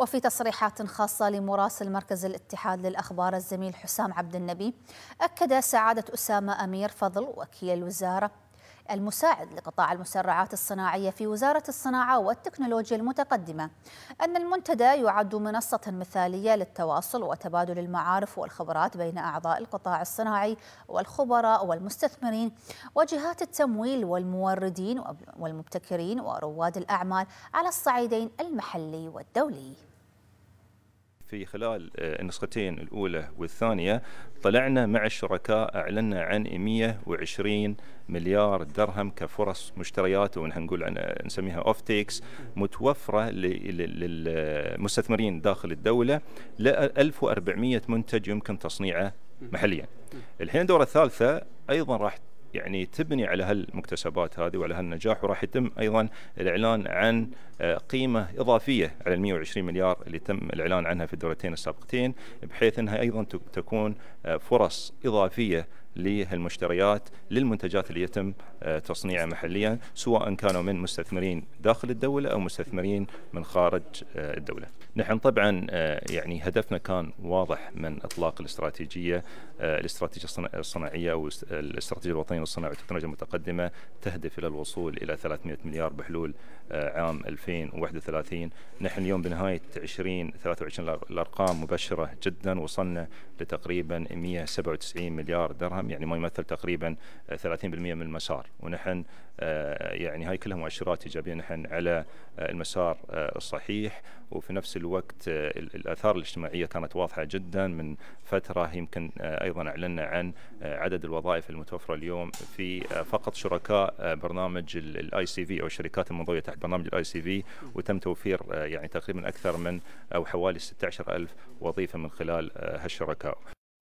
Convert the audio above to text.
وفي تصريحات خاصة لمراسل مركز الاتحاد للأخبار الزميل حسام عبد النبي أكد سعادة أسامة أمير فضل وكيل الوزارة المساعد لقطاع المسرعات الصناعية في وزارة الصناعة والتكنولوجيا المتقدمة أن المنتدى يعد منصة مثالية للتواصل وتبادل المعارف والخبرات بين أعضاء القطاع الصناعي والخبراء والمستثمرين وجهات التمويل والموردين والمبتكرين ورواد الأعمال على الصعيدين المحلي والدولي في خلال آه، النسختين الأولى والثانية طلعنا مع الشركاء أعلنا عن 120 مليار درهم كفرص مشتريات نقول عن آه، نسميها اوف تيكس متوفره للمستثمرين آه، داخل الدوله ل 1400 منتج يمكن تصنيعه محليا. الحين الدوره الثالثه ايضا راح يعني تبني على هالمكتسبات هذه وعلى هالنجاح وراح يتم ايضا الاعلان عن آه، قيمه اضافيه على ال 120 مليار اللي تم الاعلان عنها في الدورتين السابقتين بحيث انها ايضا تكون آه، فرص اضافيه للمشتريات للمنتجات اللي يتم آه، تصنيعها محليا سواء كانوا من مستثمرين داخل الدولة أو مستثمرين من خارج آه، الدولة نحن طبعا آه، يعني هدفنا كان واضح من إطلاق الاستراتيجية الاستراتيجية الصناعية والاستراتيجية الوطنية للصناعة والتكنولوجيا المتقدمة تهدف إلى الوصول إلى 300 مليار بحلول عام 2031 نحن اليوم بنهاية 2023 الأرقام مبشرة جدا وصلنا لتقريبا 197 مليار درهم العام يعني ما يمثل تقريبا 30% آه، من المسار ونحن آه، يعني هاي كلها مؤشرات ايجابيه نحن على آه، المسار الصحيح وفي نفس الوقت الاثار الاجتماعيه كانت واضحه جدا من فتره يمكن ايضا اعلنا عن عدد الوظائف المتوفره اليوم في فقط شركاء برنامج الاي سي في او الشركات المنضويه تحت برنامج الاي سي في وتم توفير يعني تقريبا اكثر من او حوالي 16000 وظيفه من خلال هالشركاء